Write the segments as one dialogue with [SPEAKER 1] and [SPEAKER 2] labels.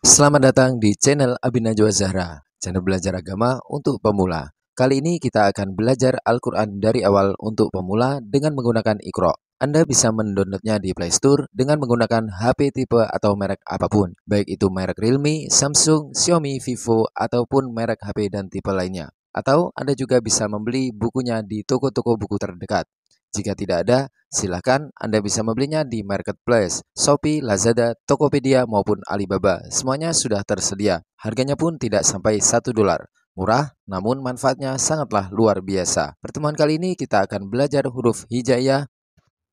[SPEAKER 1] Selamat datang di channel Abinajwa Zahra, channel belajar agama untuk pemula. Kali ini kita akan belajar Al-Quran dari awal untuk pemula dengan menggunakan Iqra. Anda bisa mendownloadnya di Play Store dengan menggunakan HP tipe atau merek apapun, baik itu merek Realme, Samsung, Xiaomi, Vivo, ataupun merek HP dan tipe lainnya. Atau Anda juga bisa membeli bukunya di toko-toko buku terdekat. Jika tidak ada, silakan Anda bisa membelinya di marketplace, Shopee, Lazada, Tokopedia maupun Alibaba. Semuanya sudah tersedia. Harganya pun tidak sampai 1 dolar. Murah, namun manfaatnya sangatlah luar biasa. Pertemuan kali ini kita akan belajar huruf hijaiyah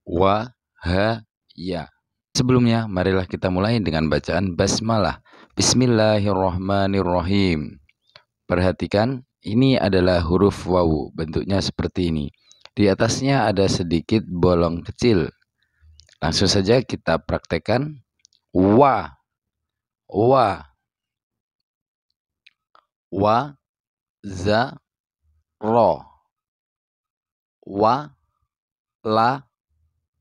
[SPEAKER 1] wa ha ya. Sebelumnya, marilah kita mulai dengan bacaan basmalah. Bismillahirrahmanirrahim. Perhatikan, ini adalah huruf wawu, bentuknya seperti ini. Di atasnya ada sedikit bolong kecil. Langsung saja kita praktekkan. Wa. Wa. Wa. Za. Ro. Wa. La.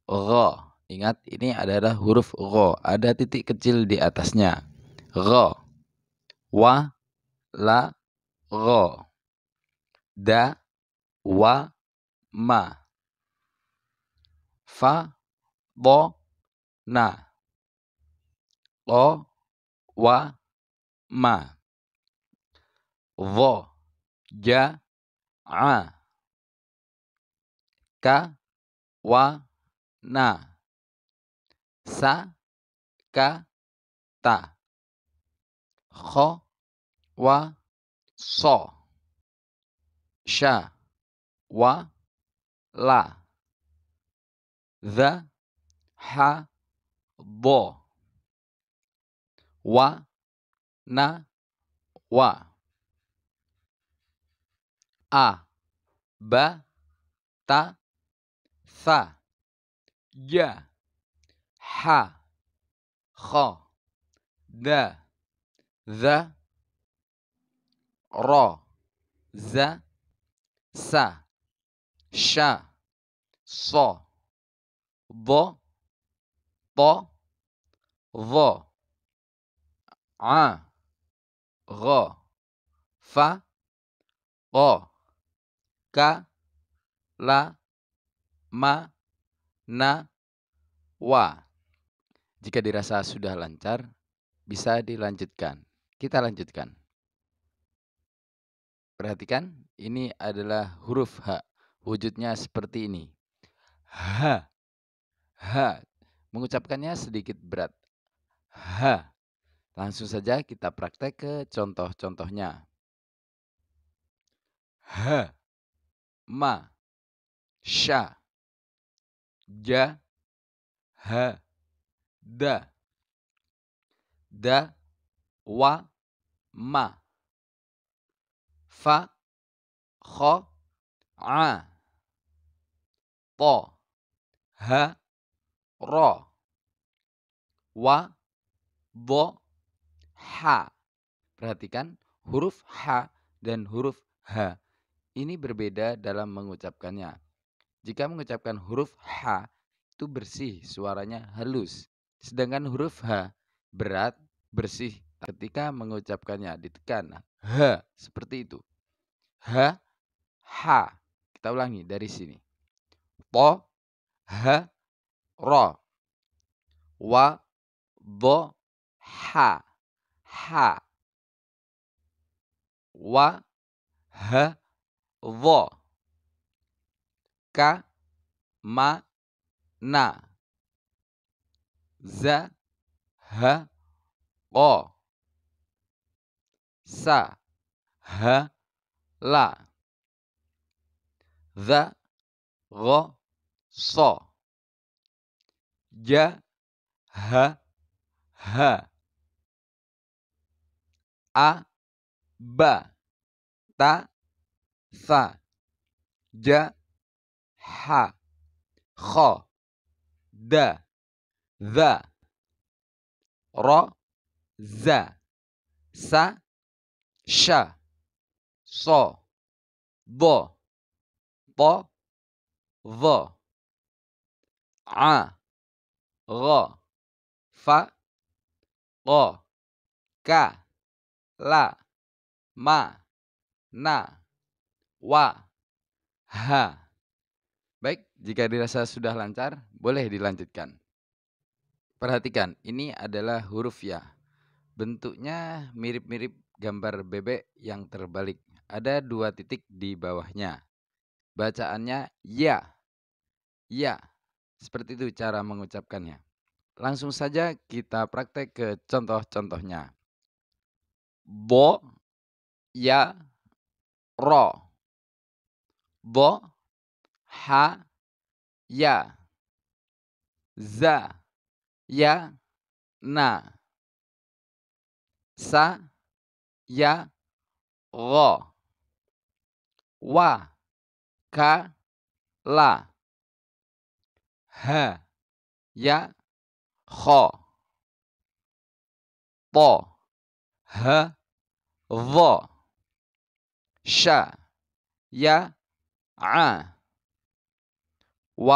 [SPEAKER 1] Ro. Ingat ini adalah huruf ro, ada titik kecil di atasnya. Ro. Wa la ro.
[SPEAKER 2] Da wa ma fa bo na lo wa ma vo ja a ka wa na sa ka ta kho wa so sha wa la the ha bo wa na wa a ba ta sa ya ha kho da the ro za sa sha so, bo, to, vo, a, ro, fa, o,
[SPEAKER 1] ka, la, ma, na, wa. Jika dirasa sudah lancar, bisa dilanjutkan. Kita lanjutkan. Perhatikan, ini adalah huruf H wujudnya seperti ini. Ha. Ha. Mengucapkannya sedikit berat. Ha. Langsung saja kita praktek ke contoh-contohnya.
[SPEAKER 2] Ha. Ma. Sya. Ja. Ha. Da. Da. Wa. Ma. Fa. Kho. A to ha
[SPEAKER 1] ro wa bo ha perhatikan huruf h dan huruf h ini berbeda dalam mengucapkannya jika mengucapkan huruf h itu bersih suaranya halus sedangkan huruf h berat bersih ketika mengucapkannya ditekan h seperti itu h ha kita ulangi dari sini ه ر و ض ح
[SPEAKER 2] ح و ه ظ ك م ن ز ه ق س ه ل ذ غ so ja ha ha a ba ta sa ja ha kha da za ra za sa sha so do po vo a ah, ro fa ro
[SPEAKER 1] ka la ma na wa ha Baik, jika dirasa sudah lancar, boleh dilanjutkan. Perhatikan, ini adalah huruf ya. Bentuknya mirip-mirip gambar bebek yang terbalik. Ada dua titik di bawahnya. Bacaannya ya. Ya. Seperti itu cara mengucapkannya. Langsung saja kita praktek ke contoh-contohnya. Bo, ya, ro.
[SPEAKER 2] Bo, ha, ya. Za, ya, na. Sa, ya, ro. Wa, ka, la. ها يا خا طا ه ظا شا يا ع و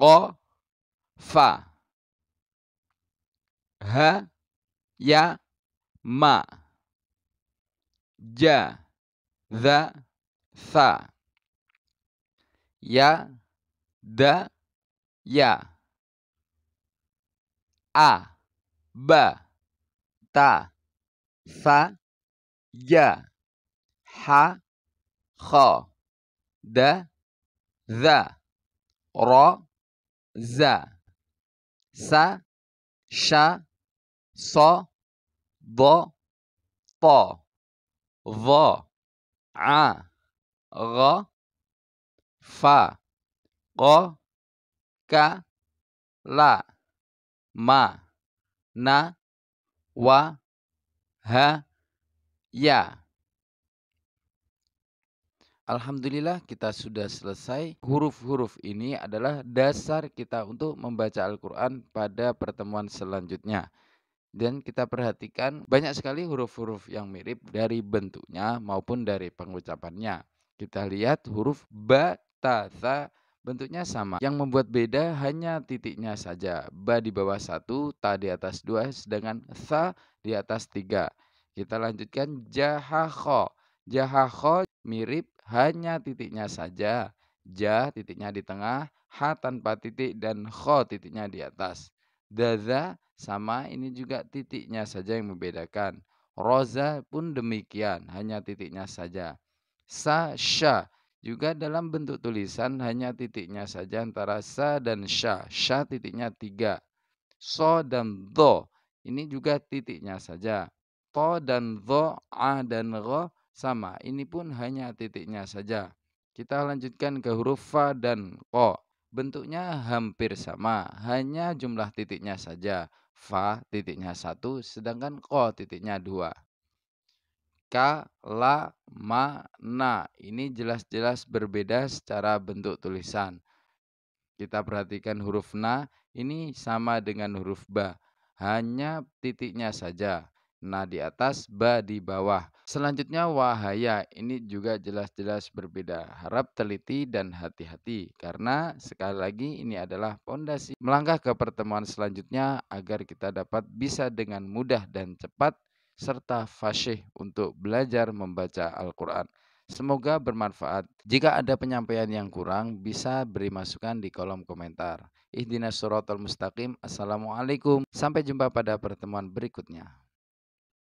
[SPEAKER 2] ق ف ه يا ما جا ذا ثا يا د ya a ba ta fa ya ha kha da ذا ر ز س ش ص ض ط ظ ع غ ف ق ka, la, ma, na, wa, ha,
[SPEAKER 1] ya. Alhamdulillah kita sudah selesai. Huruf-huruf ini adalah dasar kita untuk membaca Al-Quran pada pertemuan selanjutnya. Dan kita perhatikan banyak sekali huruf-huruf yang mirip dari bentuknya maupun dari pengucapannya. Kita lihat huruf ba, ta, tha, Bentuknya sama. Yang membuat beda hanya titiknya saja. Ba di bawah satu, ta di atas dua, sedangkan sa di atas tiga. Kita lanjutkan jahaho. Jahaho mirip hanya titiknya saja. Ja titiknya di tengah, ha tanpa titik dan kho titiknya di atas. Daza sama ini juga titiknya saja yang membedakan. Roza pun demikian, hanya titiknya saja. Sa, sya juga dalam bentuk tulisan hanya titiknya saja antara sa dan sya. Sya titiknya tiga. So dan do. Ini juga titiknya saja. To dan do, a dan ro sama. Ini pun hanya titiknya saja. Kita lanjutkan ke huruf fa dan ko. Bentuknya hampir sama, hanya jumlah titiknya saja. Fa titiknya satu, sedangkan ko titiknya dua kalamana. Ini jelas-jelas berbeda secara bentuk tulisan. Kita perhatikan huruf na ini sama dengan huruf ba, hanya titiknya saja. Na di atas, ba di bawah. Selanjutnya wahaya, ini juga jelas-jelas berbeda. Harap teliti dan hati-hati karena sekali lagi ini adalah pondasi melangkah ke pertemuan selanjutnya agar kita dapat bisa dengan mudah dan cepat serta fasih untuk belajar membaca Al-Quran. Semoga bermanfaat. Jika ada penyampaian yang kurang, bisa beri masukan di kolom komentar. Ihdinas suratul mustaqim. Assalamualaikum. Sampai jumpa pada pertemuan berikutnya.